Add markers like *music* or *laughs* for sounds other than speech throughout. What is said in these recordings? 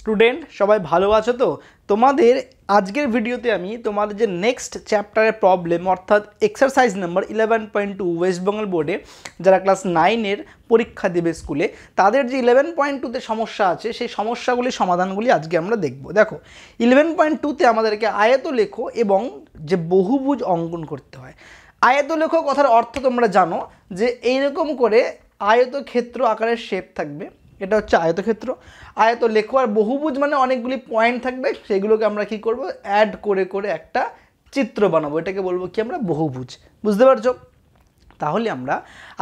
student সবাই ভালো আছো তো তোমাদের আজকের ভিডিওতে আমি তোমাদের যে নেক্সট চ্যাপ্টারের প্রবলেম অর্থাৎ exercise number eleven point two West Bengal বোর্ডে যারা ক্লাস নাইনের পরীক্ষা দেবে স্কুলে তাদের যে ইলেভেন পয়েন্ট টুতে সমস্যা আছে সেই সমস্যাগুলি সমাধানগুলি আজকে আমরা দেখব দেখো ইলেভেন পয়েন্ট টুতে আমাদেরকে আয়ত লেখো এবং যে বহুভুজ অঙ্কন করতে হয় আয়ত লেখো কথার অর্থ তোমরা জানো যে এইরকম করে আয়ত ক্ষেত্র আকারের শেপ থাকবে এটা হচ্ছে আয়তক্ষেত্র আয়ত লেখো আর বহুভুজ মানে অনেকগুলি পয়েন্ট থাকবে সেগুলোকে আমরা কি করব অ্যাড করে করে একটা চিত্র বানাবো এটাকে বলবো কি আমরা বহুভুজ বুঝতে পারছো তাহলে আমরা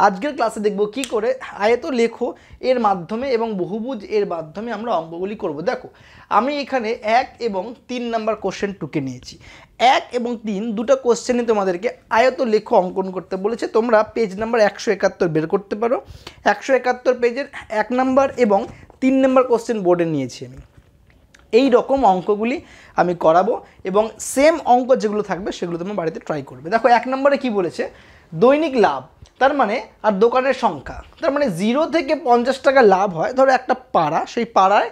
আজকের ক্লাসে দেখব কি করে আয়ত লেখো এর মাধ্যমে এবং বহুভুজ এর মাধ্যমে আমরা অঙ্কগুলি করব দেখো আমি এখানে এক এবং তিন নাম্বার কোশ্চেন টুকে নিয়েছি এক এবং তিন দুটো কোশ্চেনে তোমাদেরকে আয়ত লেখো অঙ্কন করতে বলেছে তোমরা পেজ নাম্বার একশো একাত্তর বের করতে পারো একশো একাত্তর পেজের এক নাম্বার এবং তিন নাম্বার কোশ্চেন বোর্ডে নিয়েছি আমি এই রকম অঙ্কগুলি আমি করাবো এবং সেম অঙ্ক যেগুলো থাকবে সেগুলো তোমার বাড়িতে ট্রাই করবে দেখো এক নম্বরে কি বলেছে দৈনিক লাভ তার মানে আর দোকানের সংখ্যা তার মানে জিরো থেকে পঞ্চাশ টাকা লাভ হয় ধরো একটা পাড়া সেই পাড়ায়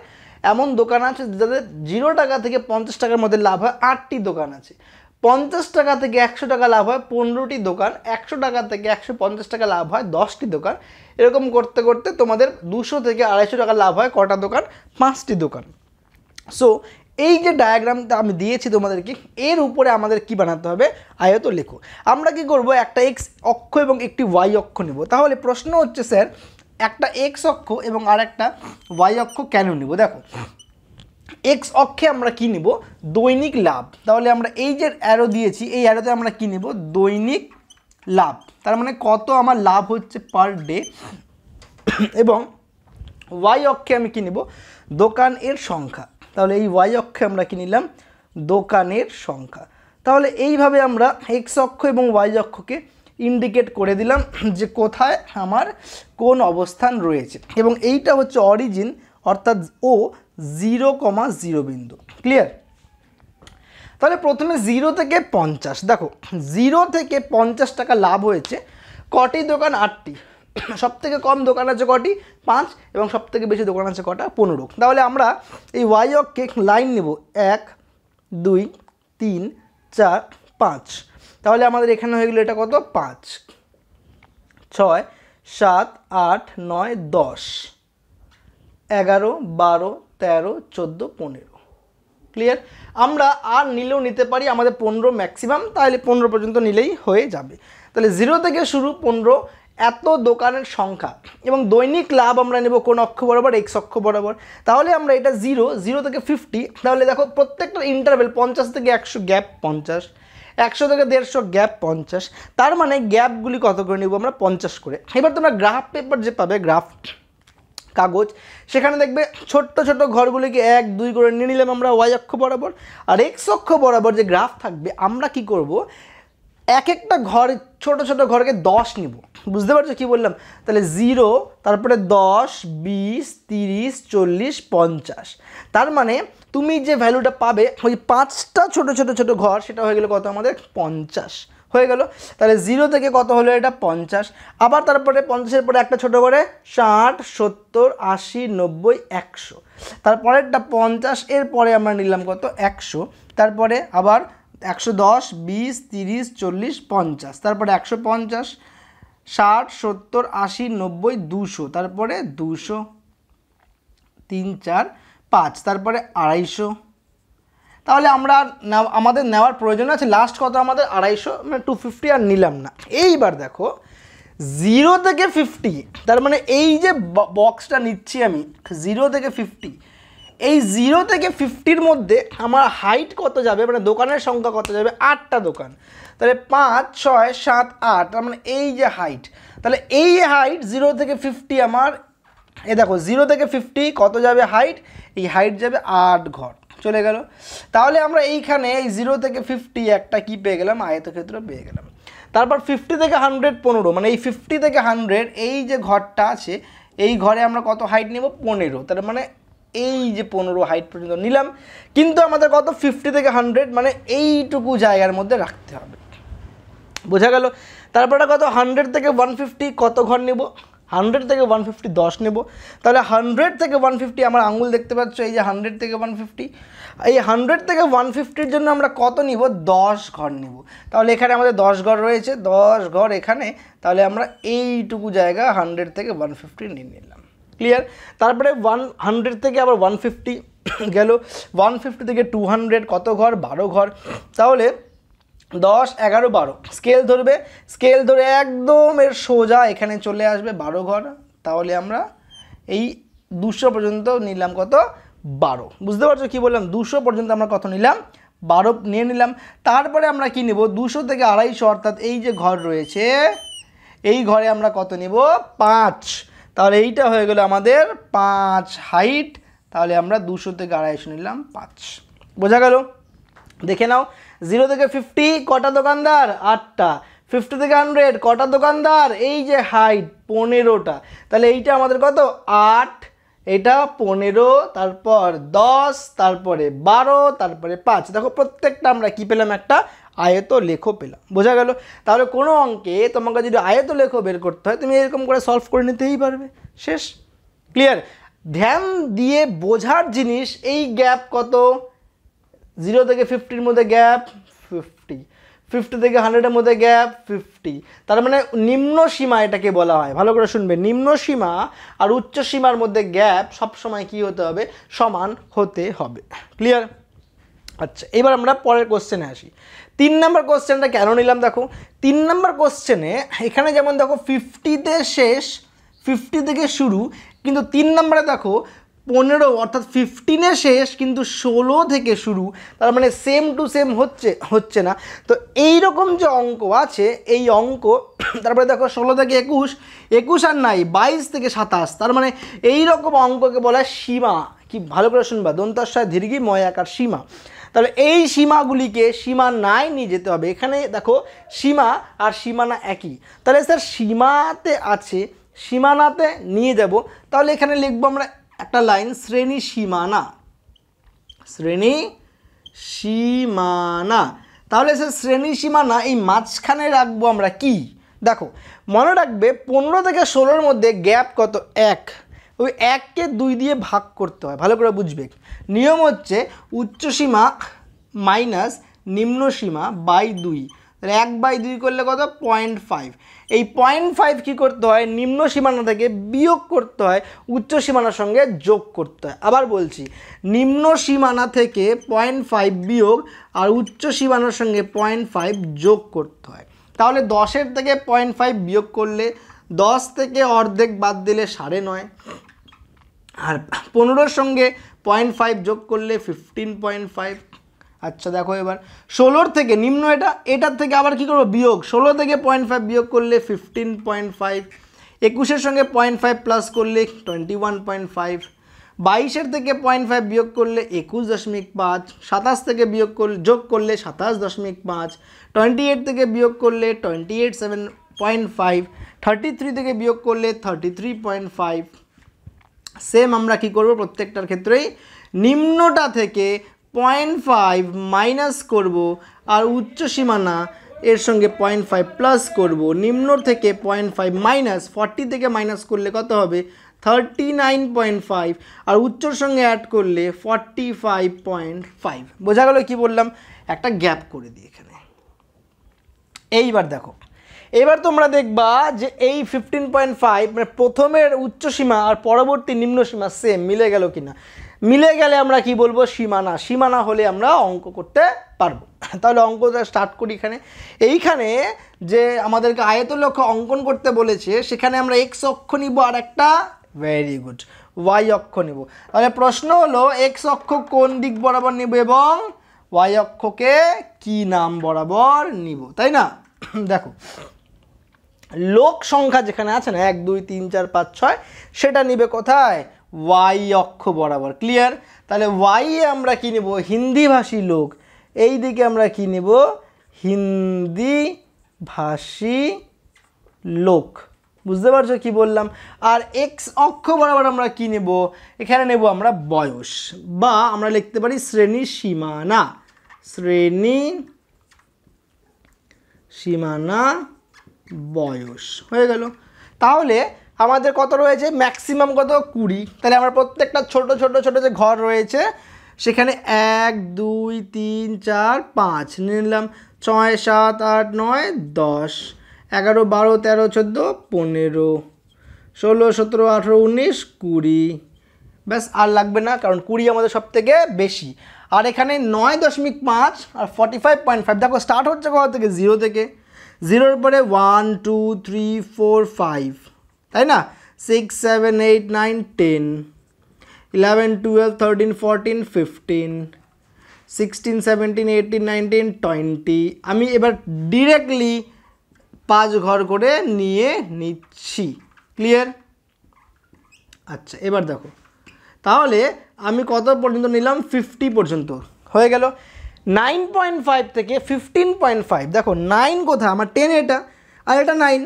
এমন দোকান আছে যাদের জিরো টাকা থেকে পঞ্চাশ টাকার মধ্যে লাভ হয় আটটি দোকান আছে পঞ্চাশ টাকা থেকে একশো টাকা লাভ হয় পনেরোটি দোকান একশো টাকা থেকে একশো পঞ্চাশ টাকা লাভ হয় দশটি দোকান এরকম করতে করতে তোমাদের দুশো থেকে আড়াইশো টাকা লাভ হয় কটা দোকান পাঁচটি দোকান সো এই যে ডায়াগ্রামটা আমি দিয়েছি তোমাদেরকে এর উপরে আমাদের কি বানাতে হবে আয়ত লেখো আমরা কি করব একটা এক্স অক্ষ এবং একটি ওয়াই অক্ষ নেব তাহলে প্রশ্ন হচ্ছে স্যার একটা এক্স অক্ষ এবং আর একটা ওয়াই অক্ষ কেন নেব দেখো এক্স অক্ষে আমরা কী নেব দৈনিক লাভ তাহলে আমরা এই যে অ্যারো দিয়েছি এই অ্যারোতে আমরা কী নেব দৈনিক লাভ তার মানে কত আমার লাভ হচ্ছে পার ডে এবং ওয়াই অক্ষে আমি কী নেব দোকান এর সংখ্যা তাহলে এই ওয়াই অক্ষে আমরা কি নিলাম দোকানের সংখ্যা তাহলে এইভাবে আমরা এক্স অক্ষ এবং ওয়াই অক্ষকে ইন্ডিকেট করে দিলাম যে কোথায় আমার কোন অবস্থান রয়েছে এবং এইটা হচ্ছে অরিজিন অর্থাৎ ও জিরো কমা জিরো বিন্দু ক্লিয়ার তাহলে প্রথমে জিরো থেকে পঞ্চাশ দেখো জিরো থেকে পঞ্চাশ টাকা লাভ হয়েছে কটি দোকান আটটি সব থেকে কম দোকান আছে কটি পাঁচ এবং সবথেকে বেশি দোকান আছে কটা পনেরো তাহলে আমরা এই ওয়াই অক্ষে লাইন নেব এক দুই তিন চার পাঁচ তাহলে আমাদের এখানে হয়ে গেলো এটা কত পাঁচ ছয় সাত আট নয় দশ এগারো বারো তেরো চোদ্দো পনেরো ক্লিয়ার আমরা আর নিলেও নিতে পারি আমাদের পনেরো ম্যাক্সিমাম তাহলে পনেরো পর্যন্ত নিলেই হয়ে যাবে তাহলে জিরো থেকে শুরু পনেরো এত দোকানের সংখ্যা এবং দৈনিক লাভ আমরা নেব কোন অক্ষ বরাবর এক্স অক্ষ বরাবর তাহলে আমরা এটা জিরো জিরো থেকে ফিফটি তাহলে দেখো প্রত্যেকটা ইন্টারভেল পঞ্চাশ থেকে একশো গ্যাপ পঞ্চাশ একশো থেকে দেড়শো গ্যাপ পঞ্চাশ তার মানে গ্যাপগুলি কত করে নেব আমরা পঞ্চাশ করে এবার তোমরা গ্রাফ পেপার যে পাবে গ্রাফ কাগজ সেখানে দেখবে ছোট্ট ছোট ঘরগুলিকে এক দুই করে নিয়ে নিলাম আমরা ওয়াই অক্ষ বরাবর আর এক্স অক্ষ বরাবর যে গ্রাফ থাকবে আমরা কি করব এক একটা ঘর ছোট ছোট ঘরকে দশ নিব বুঝতে পারছো কি বললাম তাহলে জিরো তারপরে দশ বিশ তিরিশ চল্লিশ পঞ্চাশ তার মানে তুমি যে ভ্যালুটা পাবে ওই পাঁচটা ছোট ছোট ছোট ঘর সেটা হয়ে গেলো কত আমাদের পঞ্চাশ হয়ে গেল তাহলে জিরো থেকে কত হলো এটা পঞ্চাশ আবার তারপরে পঞ্চাশের পরে একটা ছোট করে ষাট সত্তর আশি নব্বই একশো তারপরেরটা পঞ্চাশ এর পরে আমরা নিলাম কত একশো তারপরে আবার একশো দশ বিশ তিরিশ চল্লিশ পঞ্চাশ তারপরে একশো পঞ্চাশ ষাট সত্তর আশি নব্বই দুশো তারপরে দুশো তিন চার পাঁচ তারপরে আড়াইশো তাহলে আমরা আমাদের নেওয়ার প্রয়োজন আছে লাস্ট কত আমাদের আড়াইশো মানে টু ফিফটি আর নিলাম না এইবার দেখো জিরো থেকে ফিফটি তার মানে এই যে বক্সটা নিচ্ছি আমি জিরো থেকে ফিফটি এই জিরো থেকে ফিফটির মধ্যে আমার হাইট কত যাবে মানে দোকানের সংখ্যা কত যাবে আটটা দোকান তাহলে পাঁচ ছয় সাত আট মানে এই যে হাইট তাহলে এই যে হাইট জিরো থেকে ফিফটি আমার এ দেখো জিরো থেকে ফিফটি কত যাবে হাইট এই হাইট যাবে আট ঘর চলে গেল তাহলে আমরা এইখানে এই জিরো থেকে ফিফটি একটা কি পেয়ে গেলাম আয়তক্ষেত্র পেয়ে গেলাম তারপর ফিফটি থেকে হান্ড্রেড পনেরো মানে এই ফিফটি থেকে হান্ড্রেড এই যে ঘরটা আছে এই ঘরে আমরা কত হাইট নেব পনেরো তার মানে এই যে পনেরো হাইট পর্যন্ত নিলাম কিন্তু আমাদের কত ফিফটি থেকে হান্ড্রেড মানে এইটুকু জায়গার মধ্যে রাখতে হবে বোঝা গেল তারপরে কত হান্ড্রেড থেকে ওয়ান ফিফটি কত ঘর নেব হান্ড্রেড থেকে ওয়ান ফিফটি দশ নেব তাহলে হান্ড্রেড থেকে ওয়ান ফিফটি আমার আঙুল দেখতে পাচ্ছ এই যে হান্ড্রেড থেকে ওয়ান ফিফটি এই হান্ড্রেড থেকে ওয়ান ফিফটির জন্য আমরা কত নিব দশ ঘর নেব তাহলে এখানে আমাদের দশ ঘর রয়েছে দশ ঘর এখানে তাহলে আমরা এইটুকু জায়গা হান্ড্রেড থেকে ওয়ান ফিফটি নিয়ে নিলাম ক্লিয়ার তারপরে ওয়ান হান্ড্রেড থেকে আবার ওয়ান ফিফটি গেল ওয়ান ফিফটি থেকে টু হান্ড্রেড কত ঘর বারো ঘর তাহলে দশ এগারো বারো স্কেল ধরবে স্কেল ধরে একদম এর সোজা এখানে চলে আসবে বারো ঘর তাহলে আমরা এই দুশো পর্যন্ত নিলাম কত বারো বুঝতে পারছো কী বললাম দুশো পর্যন্ত আমরা কত নিলাম বারো নিয়ে নিলাম তারপরে আমরা কি নেব দুশো থেকে আড়াইশো অর্থাৎ এই যে ঘর রয়েছে এই ঘরে আমরা কত নেব পাঁচ তাহলে এইটা হয়ে গেল আমাদের পাঁচ হাইট তাহলে আমরা দুশো থেকে আড়াইশো নিলাম পাঁচ বোঝা গেল দেখে নাও জিরো থেকে ফিফটি কটা দোকানদার আটটা ফিফটি থেকে হান্ড্রেড কটা দোকানদার এই যে হাইট পনেরোটা তাহলে এইটা আমাদের কত আট এটা পনেরো তারপর দশ তারপরে বারো তারপরে পাঁচ দেখো প্রত্যেকটা আমরা কী পেলাম একটা আয়ত লেখ পেলাম বোঝা গেল তাহলে কোনো অঙ্কে তোমাকে যদি আয়ত লেখ বের করতে হয় তুমি এরকম করে সলভ করে নিতেই পারবে শেষ ক্লিয়ার ধ্যান দিয়ে বোঝার জিনিস এই গ্যাপ কত জিরো থেকে ফিফটির মধ্যে গ্যাপ ফিফটি ফিফটি থেকে হান্ড্রেডের মধ্যে গ্যাপ ফিফটি তার মানে নিম্ন সীমা এটাকে বলা হয় ভালো করে শুনবে নিম্ন সীমা আর উচ্চ সীমার মধ্যে গ্যাপ সবসময় কি হতে হবে সমান হতে হবে ক্লিয়ার আচ্ছা এবার আমরা পরের কোশ্চেনে আসি তিন নম্বর কোশ্চেনটা কেন নিলাম দেখো তিন নম্বর কোশ্চেনে এখানে যেমন দেখো ফিফটিতে শেষ ফিফটি থেকে শুরু কিন্তু তিন নম্বরে দেখো পনেরো অর্থাৎ ফিফটিনে শেষ কিন্তু ষোলো থেকে শুরু তার মানে সেম টু সেম হচ্ছে হচ্ছে না তো এই রকম যে অঙ্ক আছে এই অঙ্ক *coughs* তারপরে দেখো ষোলো থেকে একুশ একুশ আর নাই বাইশ থেকে সাতাশ তার মানে এই রকম অঙ্ককে বলা সীমা কি ভালো করে শুনবা দন্তাশয় ময় আকার সীমা তাহলে এই সীমাগুলিকে সীমা নাই নিয়ে যেতে হবে এখানে দেখো সীমা আর সীমানা একই তাহলে স্যার সীমাতে আছে সীমানাতে নিয়ে যাব তাহলে এখানে লিখবো আমরা একটা লাইন শ্রেণী সীমানা শ্রেণী সীমানা তাহলে স্যার শ্রেণী সীমানা এই মাঝখানে রাখবো আমরা কি দেখো মনে রাখবে পনেরো থেকে ষোলোর মধ্যে গ্যাপ কত এক ওই এককে দুই দিয়ে ভাগ করতে হয় ভালো করে বুঝবে নিয়ম হচ্ছে উচ্চসীমা মাইনাস নিম্নসীমা বাই দুই তাহলে এক বাই দুই করলে কত পয়েন্ট ফাইভ এই পয়েন্ট ফাইভ কী করতে হয় নিম্ন সীমানা থেকে বিয়োগ করতে হয় উচ্চ সীমানার সঙ্গে যোগ করতে হয় আবার বলছি নিম্ন সীমানা থেকে পয়েন্ট ফাইভ বিয়োগ আর উচ্চ সীমানার সঙ্গে পয়েন্ট ফাইভ যোগ করতে হয় তাহলে দশের থেকে পয়েন্ট ফাইভ বিয়োগ করলে দশ থেকে অর্ধেক বাদ দিলে সাড়ে নয় আর পনেরোর সঙ্গে পয়েন্ট ফাইভ যোগ করলে ফিফটিন পয়েন্ট ফাইভ আচ্ছা দেখো এবার ষোলোর থেকে নিম্ন এটা এটার থেকে আবার কি করবো বিয়োগ ষোলো থেকে পয়েন্ট ফাইভ বিয়োগ করলে ফিফটিন পয়েন্ট ফাইভ একুশের সঙ্গে পয়েন্ট ফাইভ প্লাস করলে টোয়েন্টি ওয়ান পয়েন্ট ফাইভ বাইশের থেকে পয়েন্ট ফাইভ বিয়োগ করলে একুশ দশমিক পাঁচ সাতাশ থেকে বিয়োগ করলে যোগ করলে সাতাশ দশমিক পাঁচ টোয়েন্টি এইট থেকে বিয়োগ করলে twenty eight seven point five thirty three থেকে বিয়োগ করলে thirty three point five same আমরা কি করব প্রত্যেকটার ক্ষেত্রেই নিম্নটা থেকে পয়েন্ট ফাইভ মাইনাস করবো আর উচ্চ সীমানা এর সঙ্গে পয়েন্ট ফাইভ প্লাস করবো নিম্ন থেকে পয়েন্ট ফাইভ মাইনাস ফর্টি থেকে মাইনাস করলে কত হবে থার্টি নাইন পয়েন্ট ফাইভ আর উচ্চর সঙ্গে অ্যাড করলে ফর্টি ফাইভ পয়েন্ট ফাইভ বোঝা গেল কী বললাম একটা গ্যাপ করে দিই এখানে এইবার দেখো এবার তোমরা দেখবা যে এই ফিফটিন পয়েন্ট ফাইভ মানে প্রথমের উচ্চসীমা আর পরবর্তী নিম্নসীমা সেম মিলে গেল কিনা মিলে গেলে আমরা কি বলবো সীমানা সীমানা হলে আমরা অঙ্ক করতে পারবো *laughs* তাহলে অঙ্কটা স্টার্ট করি এখানে এইখানে যে আমাদেরকে আয়ত লক্ষ্য অঙ্কন করতে বলেছে সেখানে আমরা এক্স অক্ষ নিব আর একটা ভেরি গুড ওয়াই অক্ষ নিব তাহলে প্রশ্ন হলো এক্স অক্ষ কোন দিক বরাবর নিব এবং ওয়াই অক্ষকে কি নাম বরাবর নিব তাই না *clears throat* দেখো লোক সংখ্যা যেখানে আছে না এক দুই তিন চার পাঁচ ছয় সেটা নিবে কোথায় ওয়াই অক্ষ বরাবর ক্লিয়ার তাহলে ওয়াই আমরা কী নেব হিন্দিভাষী লোক এই দিকে আমরা কী নেব হিন্দি ভাষী লোক বুঝতে পারছো কি বললাম আর এক্স অক্ষ বরাবর আমরা কি নেব এখানে নেব আমরা বয়স বা আমরা লিখতে পারি শ্রেণী সীমানা শ্রেণী সীমানা বয়স হয়ে গেল তাহলে আমাদের কত রয়েছে ম্যাক্সিমাম কত কুড়ি তাহলে আমার প্রত্যেকটা ছোট ছোট ছোট যে ঘর রয়েছে সেখানে এক দুই তিন চার পাঁচ নিলাম ছয় সাত আট নয় দশ এগারো বারো তেরো চোদ্দো পনেরো ষোলো সতেরো আঠেরো উনিশ কুড়ি ব্যাস আর লাগবে না কারণ কুড়ি আমাদের সব থেকে বেশি আর এখানে নয় দশমিক পাঁচ আর ফর্টি ফাইভ পয়েন্ট ফাইভ দেখো স্টার্ট হচ্ছে কোথা থেকে জিরো থেকে জিরোর পরে one two three four five তাই না six seven eight nine ten eleven twelve thirteen fourteen fifteen sixteen seventeen eighteen nineteen twenty আমি এবার ডিরেক্টলি পাঁচ ঘর করে নিয়ে নিচ্ছি ক্লিয়ার আচ্ছা এবার দেখো তাহলে আমি কত পর্যন্ত নিলাম ফিফটি পর্যন্ত হয়ে গেল নাইন পয়েন্ট ফাইভ থেকে ফিফটিন পয়েন্ট ফাইভ দেখো নাইন কোথায় আমার টেন এটা আর এটা নাইন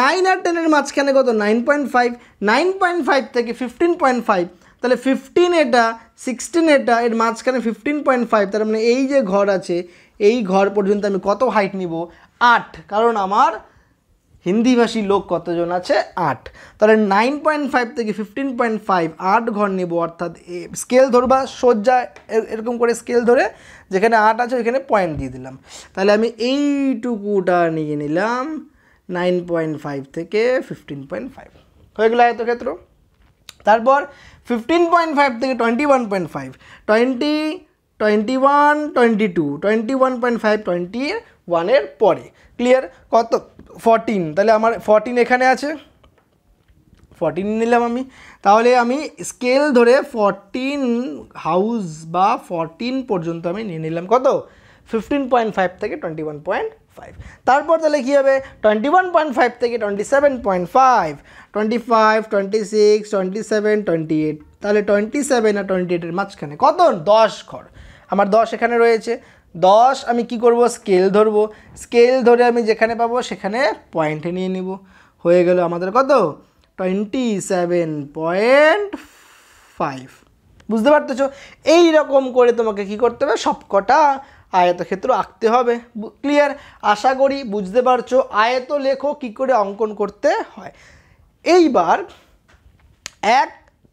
নাইন আর টেনের মাঝখানে কত nine point five nine point five থেকে ফিফটিন পয়েন্ট ফাইভ তাহলে ফিফটিন এটা সিক্সটিন এটা এর মাঝখানে ফিফটিন পয়েন্ট ফাইভ তার মানে এই যে ঘর আছে এই ঘর পর্যন্ত আমি কত হাইট নিব আট কারণ আমার হিন্দিভাষী লোক কতজন আছে আট তাহলে নাইন পয়েন্ট ফাইভ থেকে ফিফটিন পয়েন্ট ফাইভ আট ঘর নেব অর্থাৎ স্কেল ধরবা সজ্জা এরকম করে স্কেল ধরে যেখানে আট আছে ওইখানে পয়েন্ট দিয়ে দিলাম তাহলে আমি এইটুকুটা নিয়ে নিলাম নাইন পয়েন্ট ফাইভ থেকে ফিফটিন পয়েন্ট ফাইভ হয়ে গেল ক্ষেত্র তারপর ফিফটিন পয়েন্ট ফাইভ থেকে twenty one point five twenty twenty one twenty two twenty one point five twenty ওয়ানের পরে ক্লিয়ার কত ফরটিন তাহলে আমার ফরটিন এখানে আছে ফরটিন নিলাম আমি তাহলে আমি স্কেল ধরে ফরটিন হাউস বা ফরটিন পর্যন্ত আমি নিয়ে নিলাম কত ফিফটিন পয়েন্ট ফাইভ থেকে টোয়েন্টি ওয়ান পয়েন্ট ফাইভ তারপর তাহলে কী হবে টোয়েন্টি ওয়ান পয়েন্ট ফাইভ থেকে twenty seven point five twenty five twenty six twenty seven twenty eight তাহলে টোয়েন্টি সেভেন আর টোয়েন্টি এইটের মাঝখানে কত দশ ঘর আমার দশ এখানে রয়েছে দশ আমি কি করব স্কেল ধরব স্কেল ধরে আমি যেখানে পাবো সেখানে পয়েন্ট নিয়ে নিব হয়ে গেল আমাদের কত টোয়েন্টি সেভেন পয়েন্ট ফাইভ বুঝতে পারতেছ এই রকম করে তোমাকে কি করতে হবে সবকটা আয়তক্ষেত্র আঁকতে হবে ক্লিয়ার আশা করি বুঝতে পারছো আয়ত লেখো কি করে অঙ্কন করতে হয় এইবার এক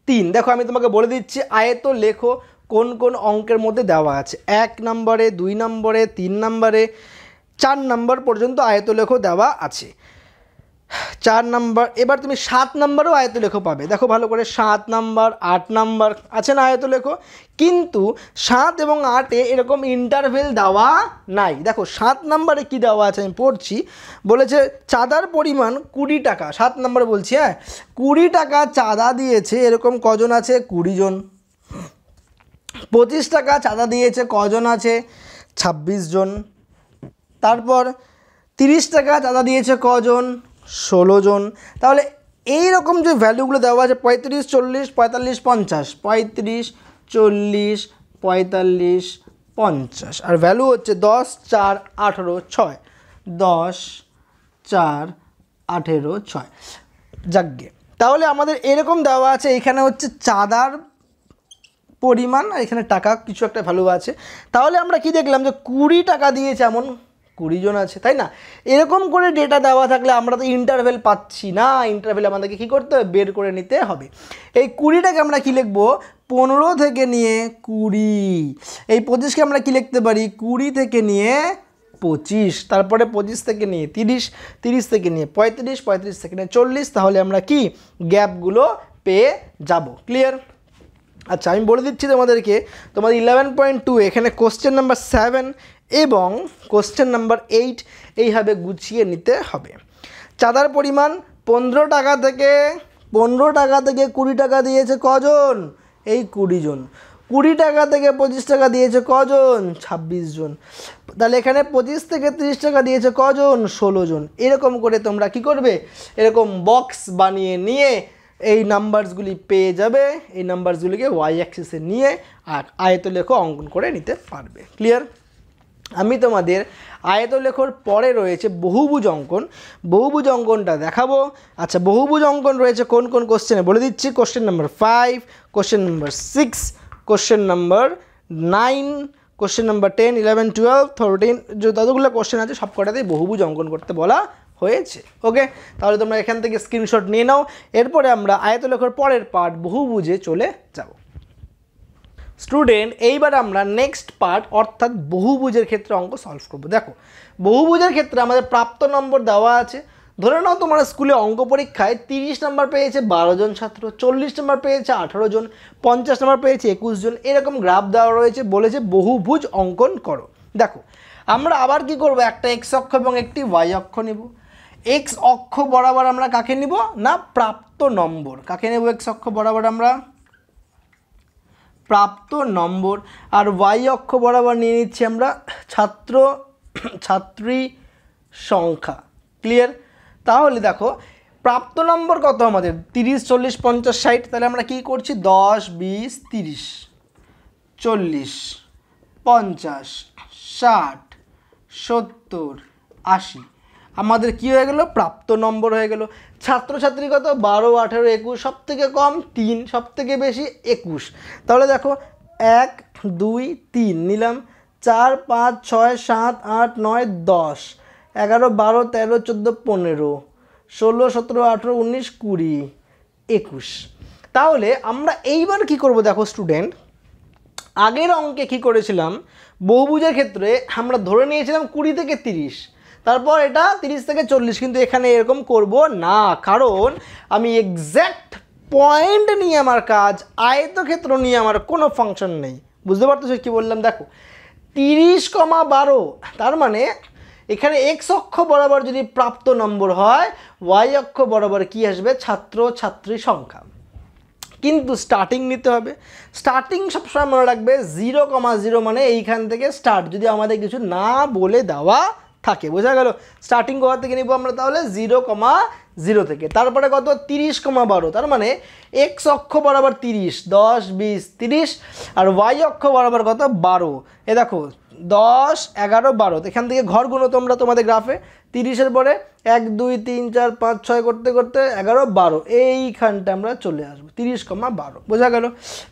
তিন দেখো আমি তোমাকে বলে দিচ্ছি আয়ত লেখো কোন কোন অঙ্কের মধ্যে দেওয়া আছে এক নম্বরে দুই নম্বরে তিন নম্বরে চার নম্বর পর্যন্ত আয়তলেখ দেওয়া আছে চার নম্বর এবার তুমি সাত নম্বরও আয়তলেখ পাবে দেখো ভালো করে সাত নম্বর আট নাম্বার আছে না আয়তলেখ কিন্তু সাত এবং আটে এরকম ইন্টারভেল দেওয়া নাই দেখো সাত নাম্বারে কি দেওয়া আছে আমি পড়ছি বলেছে চাঁদার পরিমাণ কুড়ি টাকা সাত নম্বরে বলছি হ্যাঁ কুড়ি টাকা চাঁদা দিয়েছে এরকম কজন আছে কুড়ি জন পঁচিশ টাকা চাঁদা দিয়েছে কজন আছে ২৬ জন তারপর তিরিশ টাকা চাঁদা দিয়েছে কজন ষোলো জন তাহলে এই রকম যে ভ্যালুগুলো দেওয়া আছে পঁয়ত্রিশ চল্লিশ পঁয়তাল্লিশ পঞ্চাশ পঁয়ত্রিশ চল্লিশ পঁয়তাল্লিশ পঞ্চাশ আর ভ্যালু হচ্ছে দশ চার আঠেরো ছয় দশ চার আঠেরো ছয় যাগ্যে তাহলে আমাদের এরকম দেওয়া আছে এখানে হচ্ছে চাঁদার পরিমাণ আর এখানে টাকা কিছু একটা ভ্যালু আছে তাহলে আমরা কি দেখলাম যে কুড়ি টাকা দিয়েছে এমন কুড়িজন আছে তাই না এরকম করে ডেটা দেওয়া থাকলে আমরা তো ইন্টারভেল পাচ্ছি না ইন্টারভেল আমাদেরকে কী করতে হবে বের করে নিতে হবে এই কুড়িটাকে আমরা কী লিখবো পনেরো থেকে নিয়ে কুড়ি এই পঁচিশকে আমরা কী লিখতে পারি কুড়ি থেকে নিয়ে পঁচিশ তারপরে পঁচিশ থেকে নিয়ে তিরিশ তিরিশ থেকে নিয়ে পঁয়ত্রিশ পঁয়ত্রিশ থেকে নিয়ে চল্লিশ তাহলে আমরা কি গ্যাপগুলো পেয়ে যাব ক্লিয়ার আচ্ছা আমি বলে দিচ্ছি তোমাদেরকে তোমাদের ইলেভেন পয়েন্ট টু এখানে কোশ্চেন নাম্বার সেভেন এবং কোশ্চেন নাম্বার এইট এইভাবে গুছিয়ে নিতে হবে চাঁদার পরিমাণ পনেরো টাকা থেকে পনেরো টাকা থেকে কুড়ি টাকা দিয়েছে কজন এই কুড়ি জন কুড়ি টাকা থেকে পঁচিশ টাকা দিয়েছে কজন ছাব্বিশ জন তাহলে এখানে পঁচিশ থেকে তিরিশ টাকা দিয়েছে কজন ষোলো জন এরকম করে তোমরা কি করবে এরকম বক্স বানিয়ে নিয়ে এই নাম্বারসগুলি পেয়ে যাবে এই নাম্বারসগুলিকে ওয়াই অ্যাক্সিসে নিয়ে আর আয়তলেখ অঙ্কন করে নিতে পারবে ক্লিয়ার আমি তোমাদের আয়তলেখর পরে রয়েছে বহুভুজ অঙ্কন বহুভুজ অঙ্কনটা দেখাবো আচ্ছা বহুভুজ অঙ্কন রয়েছে কোন কোন কোশ্চেনে বলে দিচ্ছি question number five question number six question number nine question number ten eleven twelve thirteen যে যতগুলো কোশ্চেন আছে সব কটাতেই বহুভুজ অঙ্কন করতে বলা হয়েছে ওকে তাহলে তোমরা এখান থেকে স্ক্রিনশট নিয়ে নাও এরপরে আমরা আয়তলেখর পরের পার্ট বহু বুঝে চলে যাব স্টুডেন্ট এইবার আমরা নেক্সট পার্ট অর্থাৎ বহুবুজের ক্ষেত্রে অঙ্ক সলভ করবো দেখো বহুবুজের ক্ষেত্রে আমাদের প্রাপ্ত নম্বর দেওয়া আছে ধরে নাও তোমার স্কুলে অঙ্ক পরীক্ষায় তিরিশ নম্বর পেয়েছে বারো জন ছাত্র চল্লিশ নম্বর পেয়েছে আঠারো জন পঞ্চাশ নম্বর পেয়েছে একুশ জন এরকম গ্রাফ দেওয়া রয়েছে বলেছে বহুভুজ অঙ্কন করো দেখো আমরা আবার কি করব একটা এক্স অক্ষ এবং একটি ওয়াই অক্ষ নেব এক্স অক্ষ বরাবর আমরা কাকে নিব না প্রাপ্ত নম্বর কাকে নেব এক্স অক্ষ বরাবর আমরা প্রাপ্ত নম্বর আর ওয়াই অক্ষ বরাবর নিয়ে নিচ্ছি আমরা ছাত্র ছাত্রী সংখ্যা ক্লিয়ার তাহলে দেখো প্রাপ্ত নম্বর কত আমাদের তিরিশ চল্লিশ পঞ্চাশ ষাট তাহলে আমরা কি করছি দশ বিশ তিরিশ চল্লিশ পঞ্চাশ ষাট সত্তর আশি আমাদের কি হয়ে গেল প্রাপ্ত নম্বর হয়ে গেল ছাত্রছাত্রী কত বারো আঠেরো একুশ সব থেকে কম তিন সব থেকে বেশি একুশ তাহলে দেখো এক দুই তিন নিলাম চার পাঁচ ছয় সাত আট নয় দশ এগারো বারো তেরো চোদ্দো পনেরো ষোলো সতেরো আঠেরো উনিশ কুড়ি একুশ তাহলে আমরা এইবার কি করব দেখো স্টুডেন্ট আগের অঙ্কে কি করেছিলাম বহুভুজের ক্ষেত্রে আমরা ধরে নিয়েছিলাম কুড়ি থেকে তিরিশ তারপর এটা 30 থেকে চল্লিশ কিন্তু এখানে এরকম করব না কারণ আমি এক্স্যাক্ট পয়েন্ট নিয়ে আমার কাজ আয়তক্ষেত্র নিয়ে আমার কোনো ফাংশন নেই বুঝতে সে কী বললাম দেখো তিরিশ কমা বারো তার মানে এখানে এক্স অক্ষ বরাবর যদি প্রাপ্ত নম্বর হয় ওয়াই অক্ষ বরাবর কি আসবে ছাত্র ছাত্রী সংখ্যা কিন্তু স্টার্টিং নিতে হবে স্টার্টিং সবসময় মনে রাখবে জিরো কমা জিরো মানে এইখান থেকে স্টার্ট যদি আমাদের কিছু না বলে দেওয়া থাকে বোঝা গেল স্টার্টিং কোথা থেকে নিব আমরা তাহলে জিরো কমা জিরো থেকে তারপরে কত তিরিশ কমা বারো তার মানে এক্স অক্ষ বরাবর তিরিশ দশ বিশ তিরিশ আর ওয়াই অক্ষ বরাবর কত বারো এ দেখো দশ এগারো বারো এখান থেকে ঘরগুলো তোমরা তোমাদের গ্রাফে তিরিশের পরে এক দুই তিন চার পাঁচ ছয় করতে করতে এগারো বারো এইখানটা আমরা চলে আসবো তিরিশ কমা বারো বোঝা গেল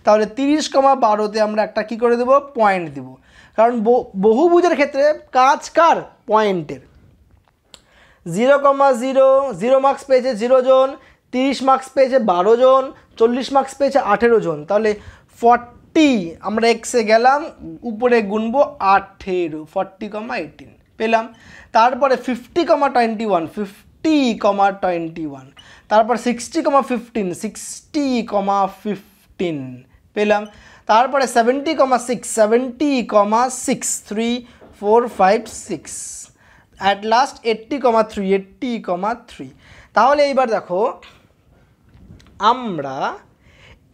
তাহলে তিরিশ কমা বারোতে আমরা একটা কি করে দেব পয়েন্ট দেবো কারণ বহুভুজের ক্ষেত্রে কাজ কার পয়েন্টের zero comma zero zero marks পেয়েছে জিরো জন তিরিশ মার্কস পেয়েছে বারো জন চল্লিশ মার্কস পেয়েছে আঠেরো জন তাহলে ফর্টি আমরা এক্সে গেলাম উপরে গুনবো আঠেরো ফর্টি কমা এইটিন পেলাম তারপরে fifty comma twenty one fifty comma twenty one তারপর sixty comma fifteen sixty comma fifteen পেলাম তারপরে seventy comma six seventy comma six three four five six at last eighty comma three eighty comma three তাহলে এইবার দেখো আমরা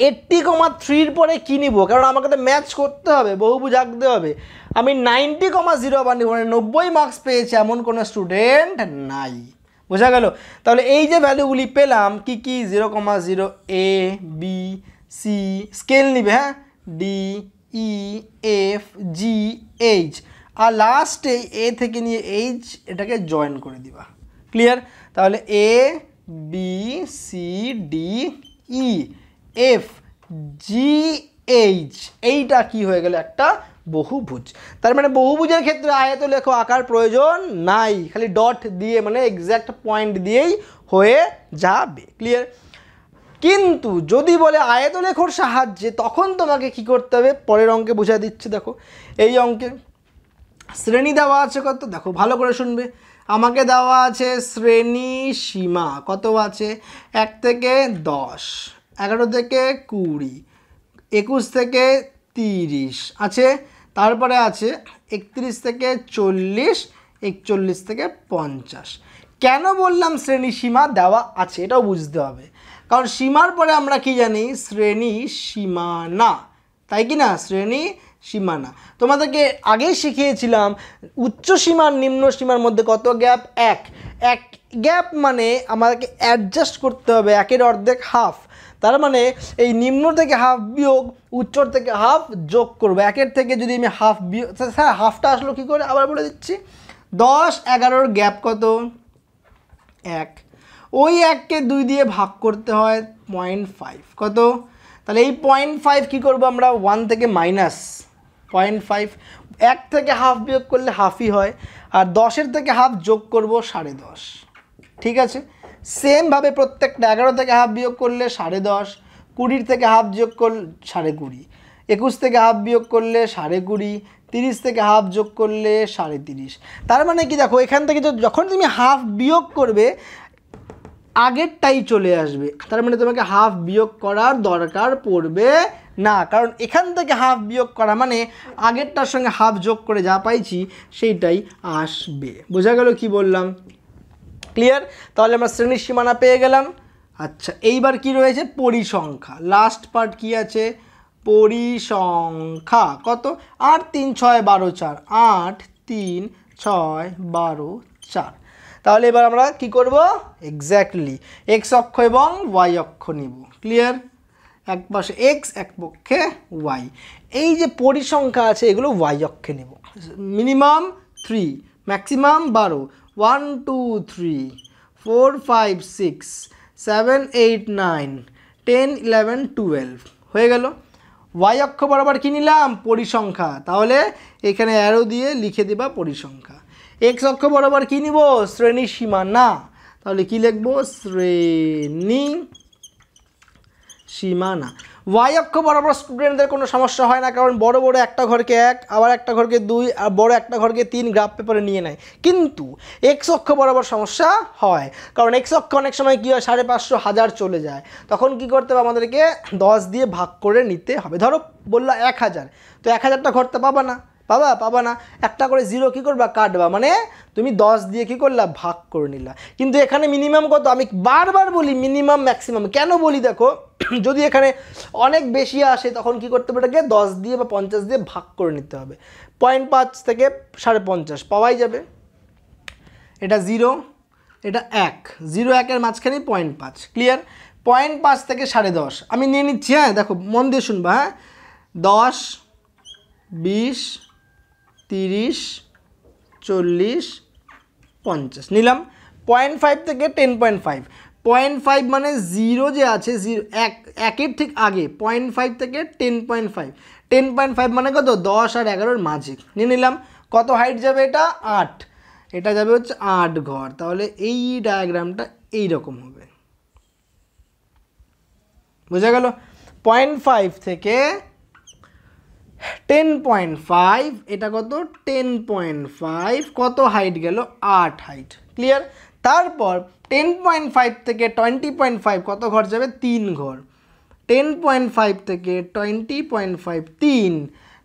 eighty কমা থ্রির পরে কী নিব কারণ আমাকে তো ম্যাচ করতে হবে বহুভুজ আঁকতে হবে আমি নাইনটি কমা জিরো আবার নিব মানে নব্বই মার্কস পেয়েছে এমন কোনো স্টুডেন্ট নাই বোঝা গেল তাহলে এই যে ভ্যালুগুলি পেলাম কি কি zero comma zero A B C scale নিবে হ্যাঁ D E F G H আর লাস্টে এ থেকে নিয়ে এইচ এটাকে জয়েন করে দিবা ক্লিয়ার তাহলে A B C D E F G H এইটা কি হয়ে গেল একটা বহুভুজ তার মানে বহুভুজের ক্ষেত্রে আয়ত লেখো আকার প্রয়োজন নাই খালি ডট দিয়ে মানে এক্স্যাক্ট পয়েন্ট দিয়েই হয়ে যাবে ক্লিয়ার কিন্তু যদি বলে আয়তলেখর সাহায্যে তখন তোমাকে কি করতে হবে পরের অঙ্কে বোঝা দিচ্ছে দেখো এই অঙ্কে শ্রেণী দেওয়া আছে কত দেখো ভালো করে শুনবে আমাকে দেওয়া আছে শ্রেণী সীমা কত আছে এক থেকে দশ এগারো থেকে কুড়ি একুশ থেকে তিরিশ আছে তারপরে আছে একত্রিশ থেকে চল্লিশ একচল্লিশ থেকে পঞ্চাশ কেন বললাম শ্রেণী সীমা দেওয়া আছে এটাও বুঝতে হবে কারণ সীমার পরে আমরা কি জানি শ্রেণী সীমানা তাই কি না শ্রেণী সীমানা তোমাদেরকে আগেই শিখিয়েছিলাম উচ্চ সীমার নিম্ন সীমার মধ্যে কত গ্যাপ এক এক গ্যাপ মানে আমাদেরকে অ্যাডজাস্ট করতে হবে একের অর্ধেক হাফ তার মানে এই নিম্ন থেকে হাফ বিয়োগ উচ্চর থেকে হাফ যোগ করবো একের থেকে যদি আমি হাফ বিয়োগ আচ্ছা, হ্যাঁ হাফটা আসলো কী করে আবার বলে দিচ্ছি দশ এগারোর গ্যাপ কত এক ওই এককে দুই দিয়ে ভাগ করতে হয় পয়েন্ট ফাইভ কত তাহলে এই পয়েন্ট ফাইভ কী করবো আমরা ওয়ান থেকে মাইনাস পয়েন্ট ফাইভ এক থেকে হাফ বিয়োগ করলে হাফই হয় আর দশের থেকে হাফ যোগ করব সাড়ে দশ ঠিক আছে সেমভাবে প্রত্যেকটা এগারো থেকে হাফ বিয়োগ করলে সাড়ে দশ কুড়ির থেকে হাফ যোগ করলে সাড়ে কুড়ি একুশ থেকে হাফ বিয়োগ করলে সাড়ে কুড়ি তিরিশ থেকে হাফ যোগ করলে সাড়ে তিরিশ তার মানে কি দেখো এখান থেকে যখন তুমি হাফ বিয়োগ করবে আগেরটাই চলে আসবে তার মানে তোমাকে হাফ বিয়োগ করার দরকার পড়বে না কারণ এখান থেকে হাফ বিয়োগ করা মানে আগেরটার সঙ্গে হাফ যোগ করে যা পাইছি সেইটাই আসবে বোঝা গেল কি বললাম ক্লিয়ার তাহলে আমরা শ্রেণীর সীমানা পেয়ে গেলাম আচ্ছা এইবার কি রয়েছে পরিসংখ্যা লাস্ট পার্ট কি আছে পরিসংখ্যা কত আট তিন ছয় বারো চার আট তিন ছয় বারো চার তাহলে এবার আমরা কি করব এক্স্যাক্টলি এক্স অক্ষ এবং ওয়াই অক্ষ নিব ক্লিয়ার এক পাশে এক্স এক পক্ষে ওয়াই এই যে পরিসংখ্যা আছে এগুলো ওয়াই অক্ষে নেব মিনিমাম থ্রি ম্যাক্সিমাম বারো one two three four five six seven eight nine ten eleven twelve হয়ে গেল ওয়াই অক্ষ বরাবর কী নিলাম পরিসংখ্যা তাহলে এখানে অ্যারো দিয়ে লিখে দেবা পরিসংখ্যা এক্স অক্ষ বরাবর কী নিব শ্রেণী সীমানা তাহলে কি লিখব শ্রেণী সীমানা ওয়াই অক্ষ বরাবর স্টুডেন্টদের কোনো সমস্যা হয় না কারণ বড় বড় একটা ঘরকে এক আবার একটা ঘরকে দুই আর বড় একটা ঘরকে তিন গ্রাফ পেপারে নিয়ে নেয় কিন্তু এক্স অক্ষ বরাবর সমস্যা হয় কারণ এক্স অক্ষ অনেক সময় কী হয় সাড়ে পাঁচশো হাজার চলে যায় তখন কি করতে হবে আমাদেরকে দশ দিয়ে ভাগ করে নিতে হবে ধরো বললো এক হাজার তো এক হাজারটা ঘরটা পাবা না পাবা পাবা না একটা করে জিরো কী করবা কাটবা মানে তুমি দশ দিয়ে কী করলা ভাগ করে নিলা কিন্তু এখানে মিনিমাম কত আমি বারবার বলি মিনিমাম ম্যাক্সিমাম কেন বলি দেখো *clears throat* যদি এখানে অনেক বেশি আসে তখন কি করতে হবে এটাকে দশ দিয়ে বা পঞ্চাশ দিয়ে ভাগ করে নিতে হবে পয়েন্ট পাঁচ থেকে সাড়ে পঞ্চাশ পাওয়াই যাবে এটা জিরো এটা এক জিরো একের মাঝখানে পয়েন্ট পাঁচ ক্লিয়ার পয়েন্ট পাঁচ থেকে সাড়ে দশ আমি নিয়ে নিচ্ছি হ্যাঁ দেখো মন দিয়ে শুনবা হ্যাঁ দশ বিশ তিরিশ চল্লিশ পঞ্চাশ নিলাম পয়েন্ট ফাইভ থেকে ten point five point five মানে জিরো যে আছে জিরো এক একের ঠিক আগে পয়েন্ট ফাইভ থেকে ten point five ten point five মানে কত দশ আর এগারোর মাঝে নিয়ে নিলাম কত হাইট যাবে এটা আট এটা যাবে হচ্ছে আট ঘর তাহলে এই ডায়াগ্রামটা এই রকম হবে বোঝা গেল পয়েন্ট ফাইভ থেকে টেন পয়েন্ট ফাইভ এটা কত টেন পয়েন্ট ফাইভ কত হাইট গেল আট হাইট ক্লিয়ার তারপর টেন পয়েন্ট ফাইভ থেকে টোয়েন্টি পয়েন্ট ফাইভ কত ঘর যাবে তিন ঘর টেন পয়েন্ট ফাইভ থেকে টোয়েন্টি পয়েন্ট ফাইভ তিন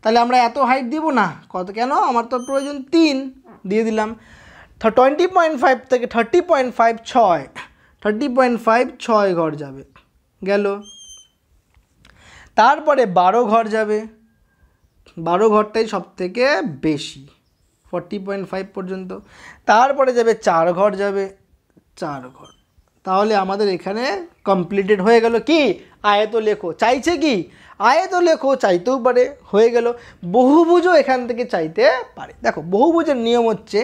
তাহলে আমরা এত হাইট দিব না কত কেন আমার তো প্রয়োজন তিন দিয়ে দিলাম টোয়েন্টি পয়েন্ট ফাইভ থেকে থার্টি পয়েন্ট ফাইভ ছয় থার্টি পয়েন্ট ফাইভ ছয় ঘর যাবে গেল তারপরে বারো ঘর যাবে বারো ঘরটাই সব থেকে বেশি ফর্টি পয়েন্ট ফাইভ পর্যন্ত তারপরে যাবে চার ঘর যাবে চার ঘর তাহলে আমাদের এখানে কমপ্লিটেড হয়ে গেল কি আয়ত লেখো চাইছে কি আয়ত লেখো চাইতেও পারে হয়ে গেল বহুভুজও এখান থেকে চাইতে পারে দেখো বহুভুজের নিয়ম হচ্ছে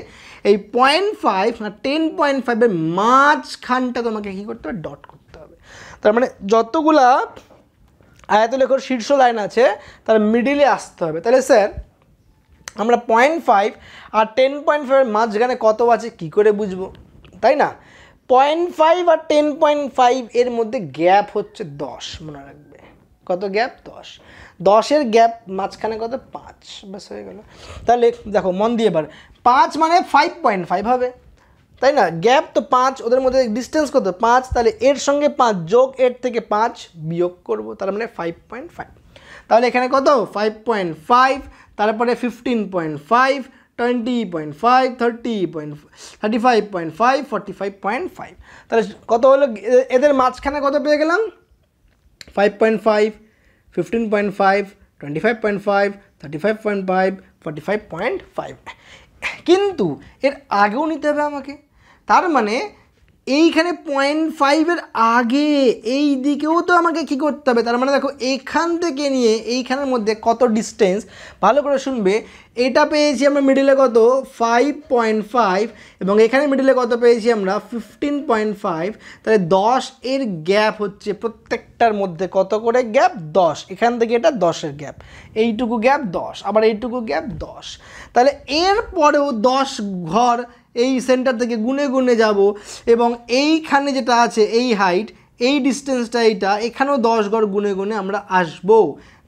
এই পয়েন্ট ফাইভ না টেন পয়েন্ট ফাইভের মাঝখানটা তোমাকে কী করতে হবে ডট করতে হবে তার মানে যতগুলা লেখর শীর্ষ লাইন আছে তার মিডিলে আসতে হবে তাহলে স্যার আমরা পয়েন্ট ফাইভ আর টেন পয়েন্ট ফাইভের মাঝখানে কত আছে কি করে বুঝবো তাই না পয়েন্ট ফাইভ আর টেন পয়েন্ট ফাইভ এর মধ্যে গ্যাপ হচ্ছে দশ মনে রাখবে কত গ্যাপ দশ দশের গ্যাপ মাঝখানে কত পাঁচ ব্যাস হয়ে গেল তাহলে দেখো মন দিয়ে এবার পাঁচ মানে ফাইভ পয়েন্ট ফাইভ হবে তাই না গ্যাপ তো পাঁচ ওদের মধ্যে ডিস্টেন্স কত পাঁচ তাহলে এর সঙ্গে পাঁচ যোগ এর থেকে পাঁচ বিয়োগ করব তার মানে ফাইভ পয়েন্ট ফাইভ তাহলে এখানে কত ফাইভ পয়েন্ট ফাইভ তারপরে fifteen point five twenty point five thirty point thirty five point five forty five point five তাহলে কত হলো এদের মাঝখানে কত পেয়ে গেলাম five point five fifteen point five twenty five point five thirty five point five forty five point five কিন্তু এর আগেও নিতে হবে আমাকে তার মানে এইখানে পয়েন্ট ফাইভের আগে এই দিকেও তো আমাকে কি করতে হবে তার মানে দেখো এখান থেকে নিয়ে এইখানের মধ্যে কত ডিস্টেন্স ভালো করে শুনবে এটা পেয়েছি আমরা মিডিলে কত ফাইভ পয়েন্ট ফাইভ এবং এখানে মিডিলে কত পেয়েছি আমরা ফিফটিন পয়েন্ট ফাইভ তাহলে দশ এর গ্যাপ হচ্ছে প্রত্যেকটার মধ্যে কত করে গ্যাপ দশ এখান থেকে এটা দশের গ্যাপ এইটুকু গ্যাপ দশ আবার এইটুকু গ্যাপ দশ তাহলে এর পরেও দশ ঘর এই সেন্টার থেকে গুনে গুনে যাব এবং এইখানে যেটা আছে এই হাইট এই ডিস্টেন্সটা এইটা এখানেও দশ ঘর গুনে গুনে আমরা আসব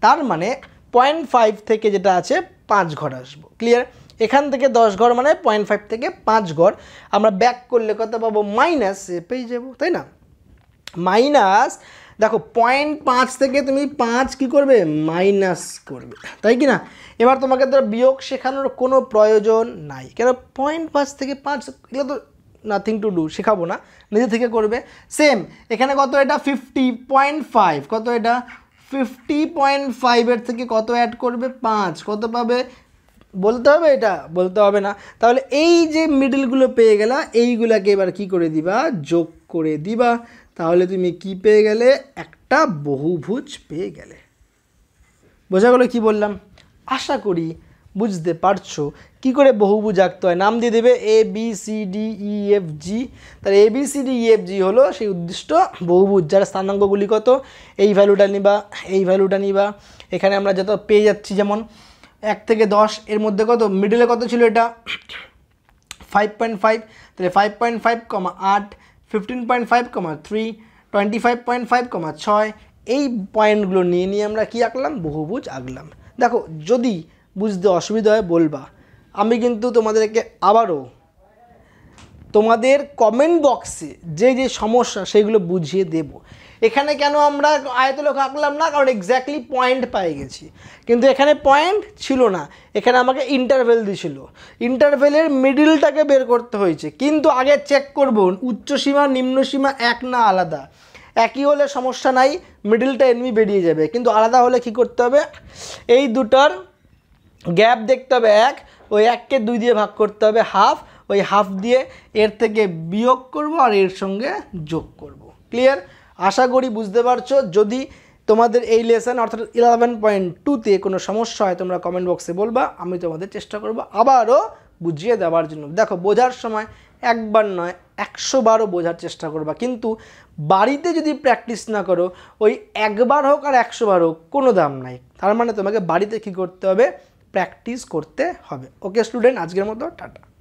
তার মানে পয়েন্ট ফাইভ থেকে যেটা আছে পাঁচ ঘর আসবো ক্লিয়ার এখান থেকে দশ ঘর মানে পয়েন্ট ফাইভ থেকে পাঁচ ঘর আমরা ব্যাক করলে কত পাবো মাইনাস এ পেয়ে যাবো তাই না মাইনাস দেখো পয়েন্ট পাঁচ থেকে তুমি পাঁচ কি করবে মাইনাস করবে তাই কি না এবার তোমাকে ধরো বিয়োগ শেখানোর কোনো প্রয়োজন নাই কেন পয়েন্ট পাঁচ থেকে পাঁচ এগুলো তো নাথিং টু ডু শেখাবো না নিজে থেকে করবে সেম এখানে কত এটা ফিফটি পয়েন্ট ফাইভ কত এটা ফিফটি পয়েন্ট ফাইভের থেকে কত অ্যাড করবে পাঁচ কত পাবে বলতে হবে এটা বলতে হবে না তাহলে এই যে মিডিলগুলো পেয়ে গেলা এইগুলাকে এবার কি করে দিবা যোগ করে দিবা তাহলে তুমি কি পেয়ে গেলে একটা বহুভুজ পেয়ে গেলে বোঝা গেলো কি বললাম আশা করি বুঝতে পারছো কি করে বহুভুজ আঁকতে হয় নাম দিয়ে দেবে A B C D E F G তাহলে A B C D E F G হলো সেই উদ্দিষ্ট বহুভুজ যার স্থানাঙ্কগুলি কত এই ভ্যালুটা নিবা এই ভ্যালুটা নিবা এখানে আমরা যত পেয়ে যাচ্ছি যেমন এক থেকে দশ এর মধ্যে কত মিডলে কত ছিল এটা ফাইভ পয়েন্ট ফাইভ তাহলে ফাইভ পয়েন্ট ফাইভ কমা আট fifteen point five comma three twenty five point five comma ছয় এই পয়েন্টগুলো নিয়ে নিয়ে আমরা কী আঁকলাম বহুভুজ আঁকলাম দেখো যদি বুঝতে অসুবিধা হয় বলবা আমি কিন্তু তোমাদেরকে আবারও তোমাদের কমেন্ট বক্সে যে যে সমস্যা সেগুলো বুঝিয়ে দেব এখানে কেন আমরা আয়তলক আঁকলাম না কারণ এক্স্যাক্টলি পয়েন্ট পাই গেছি কিন্তু এখানে পয়েন্ট ছিল না এখানে আমাকে ইন্টারভেল দিছিল ইন্টারভেলের মিডিলটাকে বের করতে হয়েছে কিন্তু আগে চেক করব নিম্ন নিম্নসীমা এক না আলাদা একই হলে সমস্যা নাই মিডিলটা এমনি বেরিয়ে যাবে কিন্তু আলাদা হলে কি করতে হবে এই দুটার গ্যাপ দেখতে হবে এক ওই এককে দুই দিয়ে ভাগ করতে হবে হাফ ওই হাফ দিয়ে এর থেকে বিয়োগ করব আর এর সঙ্গে যোগ করব ক্লিয়ার আশা করি বুঝতে পারছো যদি তোমাদের এই লেসন অর্থাৎ ইলেভেন পয়েন্ট টুতে কোনো সমস্যা হয় তোমরা কমেন্ট বক্সে বলবা আমি তোমাদের চেষ্টা করব আবারও বুঝিয়ে দেওয়ার জন্য দেখো বোঝার সময় একবার নয় একশো বারও বোঝার চেষ্টা করবা কিন্তু বাড়িতে যদি প্র্যাকটিস না করো ওই একবার হোক আর একশো বার হোক কোনো দাম নাই তার মানে তোমাকে বাড়িতে কি করতে হবে প্র্যাকটিস করতে হবে ওকে স্টুডেন্ট আজকের মতো টাটা